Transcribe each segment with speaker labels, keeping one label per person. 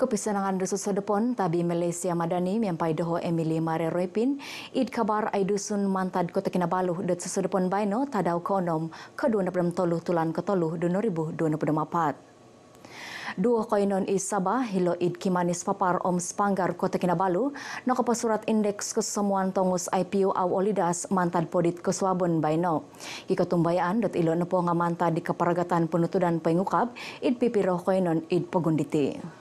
Speaker 1: Kepisanangan de sedepon, tabi Malaysia Madani miampai doho Emily Mare Roypin id kabar ai dusun mantad Kota Kinabalu de Sodepon baino tadau konom ke toluh tulan ke 3 2024. Dua koinon is Sabah hilo id kimanis papar om Spanggar Kota Kinabalu no ke surat indeks kesemuan tongus IPO au Olidas mantad podit ke Swabun baino. Kikotumbayan dot ilo nepo ngamanta di keparagatan penutudan pengukap id pipiro
Speaker 2: koinon id pegunditi.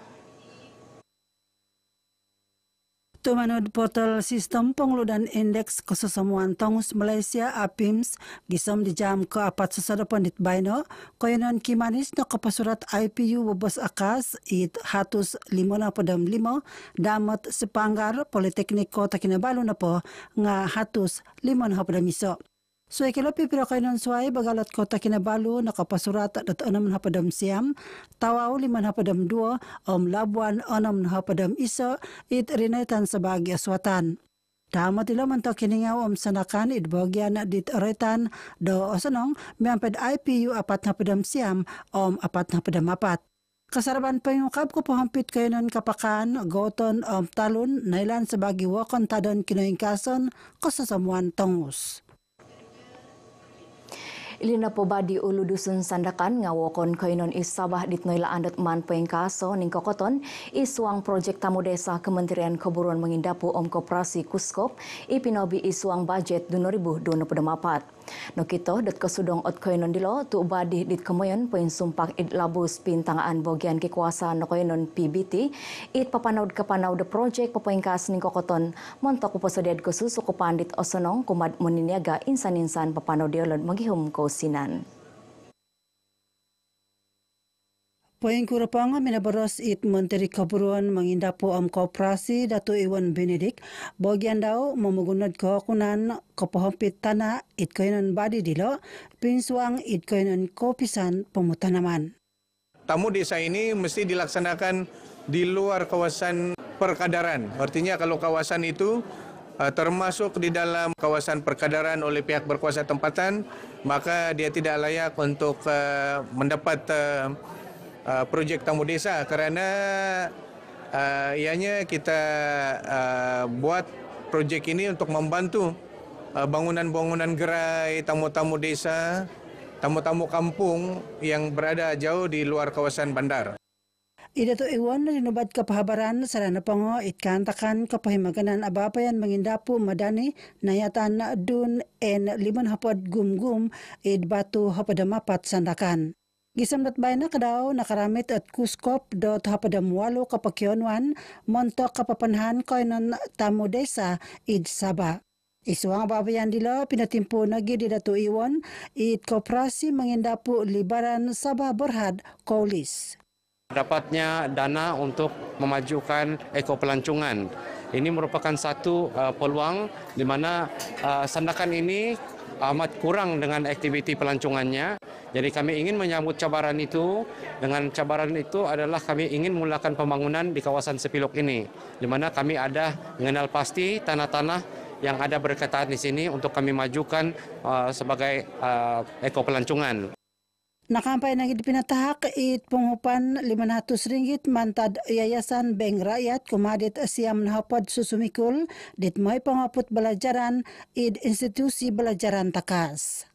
Speaker 2: Tu Tumanud portal sistem pengeludan indeks kesesemuan tongus Malaysia APIMS gisom dijam ke apat sesada pandit baino koyonan kimanis na kapasurat IPU bebas akas it hatus lima na podam lima damat sepanggar politeknik kota kinabalu na po nga hatus lima na podam iso. Suai kilo pipiro kainan suai bagalat kota Kinabalu na kapasurat dat enam na padam siam, tawau liman na padam dua, om labuan enam na padam isa, it rinaitan sebagai aswatan. Tama tila mentok kininga om sanakan it bagian na dit retan do osanong miampet IPU apat na padam siam, om apat na padam apat. Kasaraban pangyukab ko pahampit kainan kapakan, goton om talun, nailan sebagai wakon tadon kinoingkason, kasasamuan tongus.
Speaker 1: Ilina Pobadi ba dusun sandakan nga wakon kay nun isabah dit noy laandot man po ning kokoton iswang projek tamu desa Kementerian Keburuan Mengindapu Om Koperasi Kuskop ipinobi iswang budget 2024. No kito det ko sudong ot ko inon dilo tu badi dit kemoyon poin sumpak it labus pintangaan bogian kekuasaan no ko inon PBT it papanaud ka panaud de project papoingkas ning ko koton monto kesusu posodet ko susu ko pandit osonong kumad moniniaga insan-insan papanaud dilo
Speaker 2: magihum kau sinan. Poin kurapanga minabaros it menteri kaburuan menginda po am kooperasi Dato Iwan Benedik bagian dau memegunat kehakunan kepahampit tanah it kainan badi dilo pinsuang it kainan kopisan pemutanaman.
Speaker 1: Tamu desa ini mesti dilaksanakan di luar kawasan perkadaran. Artinya kalau kawasan itu eh, termasuk di dalam kawasan perkadaran oleh pihak berkuasa tempatan, maka dia tidak layak untuk eh, mendapat eh, uh, projek tamu desa kerana uh, ianya kita uh, buat projek ini untuk membantu uh, bangunan-bangunan gerai, tamu-tamu desa, tamu-tamu kampung yang berada jauh di luar kawasan bandar.
Speaker 2: Ida To iwan na dinubat ka pahabaran sarana pongo it kantakan ka pahimaganan ababa yan mangindapu madani na yatan na dun en liman hapod gumgum id batu hapod sandakan. Gisamdat bay na kadaw nakaramit at kuskop do tapadamwalo kapakyonwan monto kapapanhan koy nan tamu desa id saba. Isuang babayan dila pinatimpo na gidi datu iwan id kooperasi mengindapu libaran Sabah Berhad Kolis. Dapatnya dana untuk memajukan ekopelancungan. Ini merupakan
Speaker 1: satu uh, peluang di mana uh, sandakan ini amat kurang dengan aktiviti pelancongannya. Jadi kami ingin menyambut cabaran itu dengan cabaran itu adalah kami ingin mulakan pembangunan di kawasan Sepilok ini, di mana kami ada mengenal
Speaker 2: pasti tanah-tanah yang ada berkaitan di sini untuk kami majukan uh, sebagai uh, eko pelancongan. Nakampay ng ipinatahak it pungupan 500 ringgit mantad yayasan Beng Rakyat kumadit siyam nahapad susumikul dit may pangaput belajaran id institusi belajaran takas.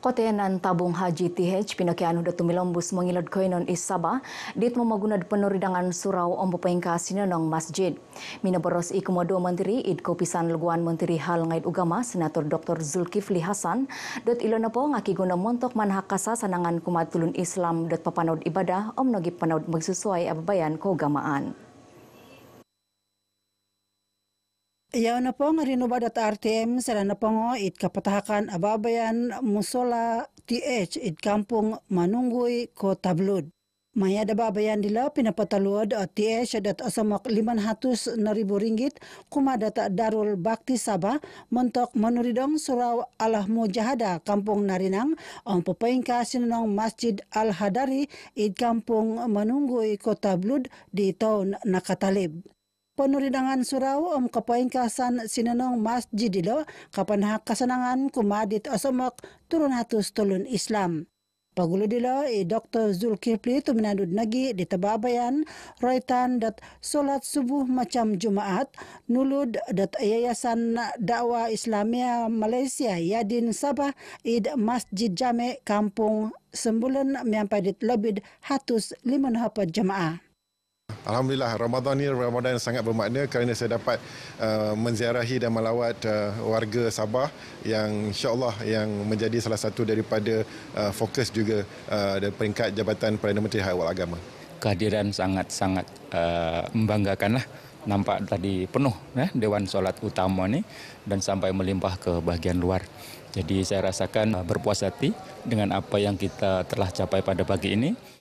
Speaker 2: Kotenan tabung haji TH anu datu milombus mangilad
Speaker 1: koinon is Sabah dit mamagunad penuridangan surau ombo pengka sinanong masjid. Mina boros kumado menteri id kopisan leguan menteri hal ngait ugama senator Dr. Zulkifli Hasan dot ilona po ngaki guna montok manhakasa sanangan kumatulun Islam dot papanaud ibadah om nagi panod magsusuai ababayan kogamaan.
Speaker 2: Ya na po nga rinuba dat RTM sa na pongo it kapatahakan ababayan musola TH it kampung Manunggoy ko Tablud. Maya da babayan dila pinapataluod at TH dat asamak 500 na ribu ringgit kuma data Darul Bakti Sabah mentok manuridong surau Allah Mujahada kampung Narinang ang papaingka sinunong Masjid Al-Hadari it kampung Manunggoy ko Tablud di taon nakatalib penuridangan surau om um, sinanong masjid dilo kapan hak kasenangan kumadit asomok turun hatus tulun Islam. Pagulo dilo i eh, Dr. Zulkifli tuminanud nagi di tababayan roitan dat solat subuh macam Jumaat nulud dat yayasan dakwa Islamia Malaysia Yadin Sabah i Masjid Jame Kampung Sembulan miampai dit lebih hatus lima jemaah.
Speaker 1: Alhamdulillah Ramadan ni Ramadan yang sangat bermakna kerana saya dapat uh, menziarahi dan melawat uh, warga Sabah yang insya-Allah yang menjadi salah satu daripada uh, fokus juga uh, dari peringkat Jabatan Perdana Menteri Hal Ehwal Agama. Kehadiran sangat-sangat uh, membanggakanlah nampak tadi penuh eh, Dewan Solat Utama ni dan sampai melimpah ke bahagian luar. Jadi saya rasakan uh, berpuas hati dengan apa yang kita telah capai pada pagi ini.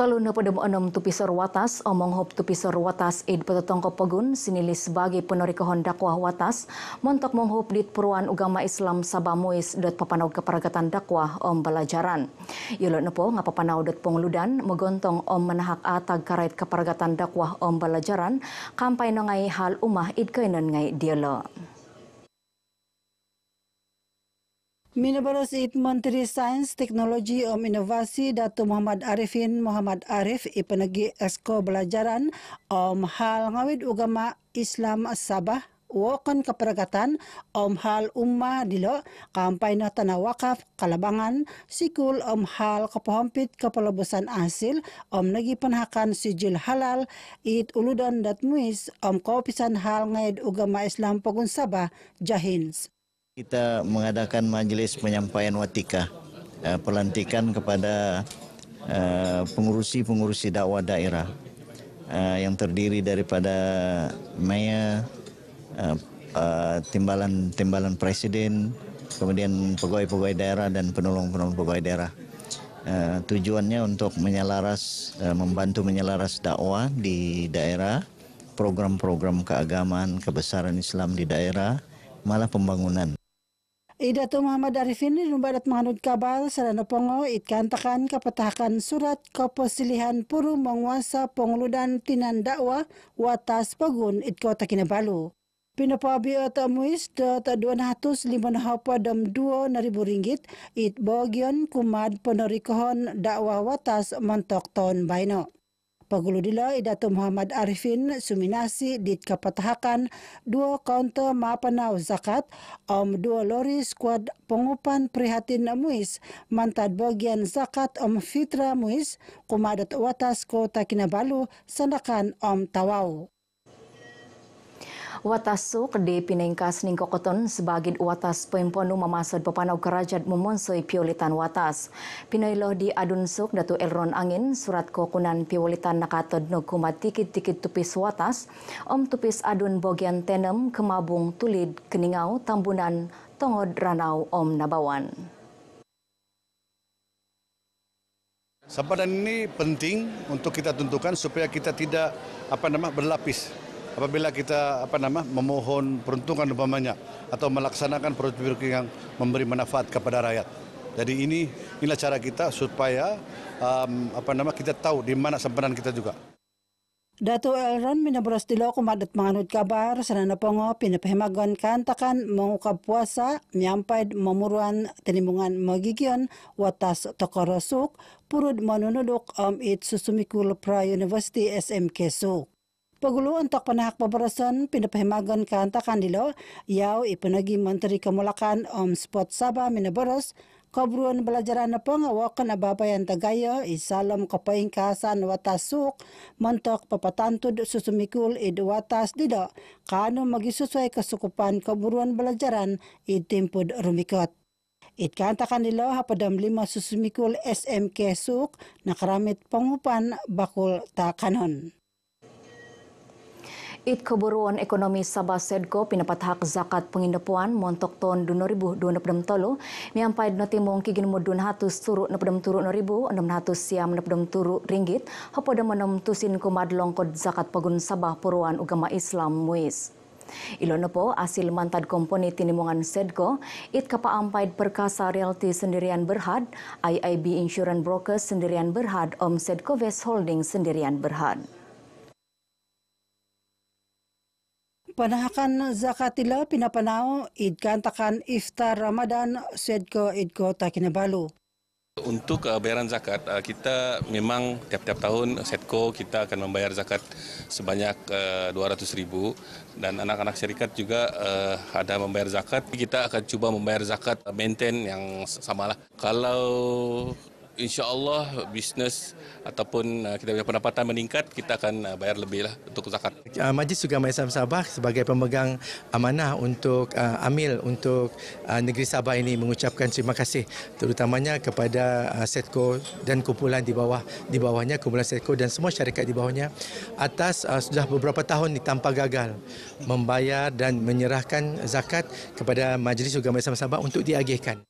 Speaker 1: Taluna pada enam tupi watas, omong hop tupi watas id petetongko pegun sinilis sebagai penorika dakwah watas, montok menghop dit peruan agama Islam Sabah Muis dot papanau keparagatan dakwah om belajaran. Yolo nepo ngapapanau dot pengludan megontong om menahak atag karait keparagatan dakwah om belajaran, kampai nongai hal umah id kainan ngai dialog.
Speaker 2: Minabaros it Menteri Sains, Teknologi dan Inovasi Datu Muhammad Arifin Muhammad Arif Ipenegi Esko Belajaran Om Hal Ngawid Ugama Islam Sabah Wakan Keperagatan Om Hal Umma Dilo Kampai Tanah Wakaf Kalabangan Sikul Om Hal Kepohompit Kepelebusan Asil Om Negeri Penhakan Sijil Halal It Uludan Datmuis Om Kopisan Hal Ngaid Ugama Islam Pogun Sabah Jahins
Speaker 1: Kita mengadakan majelis penyampaian watika, eh, pelantikan kepada eh, pengurusi-pengurusi dakwah daerah eh, yang terdiri daripada mayor, timbalan-timbalan presiden, kemudian pegawai-pegawai daerah dan penolong-penolong pegawai daerah. tujuannya untuk menyelaras, membantu menyelaras dakwah di daerah, program-program keagamaan, kebesaran Islam di daerah, malah
Speaker 2: pembangunan. Ida to Muhammad Arifin ni rumba dat manut kabal sarana pongo it kapatahkan surat kaposilihan puru menguasa pengludan tinan dakwa watas pagun it kota Kinabalu. Pinapabi ata muis da ta 205 dam 2000 ringgit it bagian kumad penerikohan dakwa watas mentok ton baino. Pagulodila Dato Muhammad Arifin Suminasi di Kapatahakan dua kaunter mapanau zakat om dua lori skuad pengupan prihatin muis mantad bagian zakat om fitra muis kumadat watas kota Kinabalu sandakan om tawau. Watasuk di Piningkas Ningkokoton
Speaker 1: sebagai watas pemponu memasuk pepanau kerajat memonsoi piolitan watas. Pinailoh di suk Datu Elron Angin surat kokunan piolitan nakatod no tikit-tikit tupis watas om tupis adun bogian tenem kemabung tulid keningau tambunan tongod ranau om nabawan. Sempadan ini penting untuk kita tentukan supaya kita tidak apa nama berlapis apabila kita apa nama memohon peruntungan umpamanya atau melaksanakan proyek-proyek yang memberi manfaat kepada rakyat. Jadi ini inilah cara kita supaya um, apa nama kita tahu di mana sempenan kita juga.
Speaker 2: Dato Elron minaburastilo kumadat manganod kabar sana sanana pongo pinapahimagon kantakan mengukap puasa miyampaid memuruan tinimungan magigyon watas tokorosuk purud manunudok am it susumikul pra university SMK suk. Pagulo untuk panahak paparasan pinapahimagan ka anta kandilo yao ipanagi Menteri Kamulakan Om Spot Sabah Minaboros kabruan belajaran na pangawakan na babayan tagayo isalam kapahing kasan watasuk mantok papatantod susumikul idwatas dido kano magisusway kasukupan kabruan belajaran itimpod rumikot. It kantakan nila hapadam lima susumikul SMK Suk na karamit pangupan bakul takanon. It keburuan ekonomi Sabah Sedgo pinapat hak zakat pengindepuan
Speaker 1: montok ton dua ribu 2022 tolu miampai noti mongki gin mudun hatu suru nepdem turu 2600 siam nepdem turu ringgit hapoda menom tusin kumad longkod zakat pagun Sabah puruan agama Islam muis Ilono po asil mantad komponi tinimungan Sedko it kapaampai perkasa realty sendirian berhad IIB insurance brokers sendirian berhad om Sedko West Holding sendirian berhad
Speaker 2: Panahakan zakatila pinapanaw idkantakan iftar Ramadan sedko idko takinabalu.
Speaker 1: Untuk uh, bayaran zakat, uh, kita memang tiap-tiap tahun uh, setko kita akan membayar zakat sebanyak 200 ribu dan anak-anak syarikat juga ada membayar zakat. Kita akan cuba membayar zakat maintain yang samalah. Kalau insyaallah bisnes ataupun uh, kita punya pendapatan meningkat kita akan uh, bayar lebih lah untuk zakat.
Speaker 2: Uh, Majlis Ugama Islam Sabah sebagai pemegang amanah untuk uh, amil untuk uh, negeri Sabah ini mengucapkan terima kasih terutamanya kepada uh, Setco dan kumpulan di bawah di bawahnya kumpulan Setco dan semua syarikat di bawahnya atas uh, sudah beberapa tahun tanpa gagal membayar dan menyerahkan zakat kepada
Speaker 1: Majlis Ugama Islam Sabah untuk diagihkan.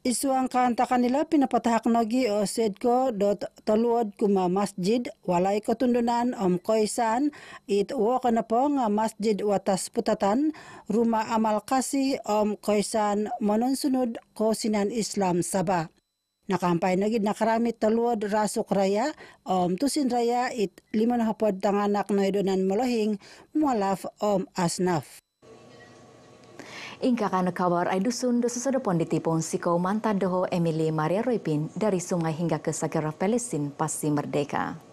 Speaker 2: Isu ang kanta kanila pinapatahak nagi o said ko dot taluod kuma masjid walay katundunan om koisan it wo na po nga masjid watas putatan ruma amal kasi om koisan manunsunod ko sinan Islam Saba. Nakampay na gid nakaramit taluod rasok raya om tusin raya it lima na hapod tanganak noy donan malohing mualaf om asnaf. Ingkakan
Speaker 1: kabar ai dusun do sesada pon ditipun sikau manta doho Emily Maria Roypin dari sungai hingga ke Sagara Palestine pasti merdeka.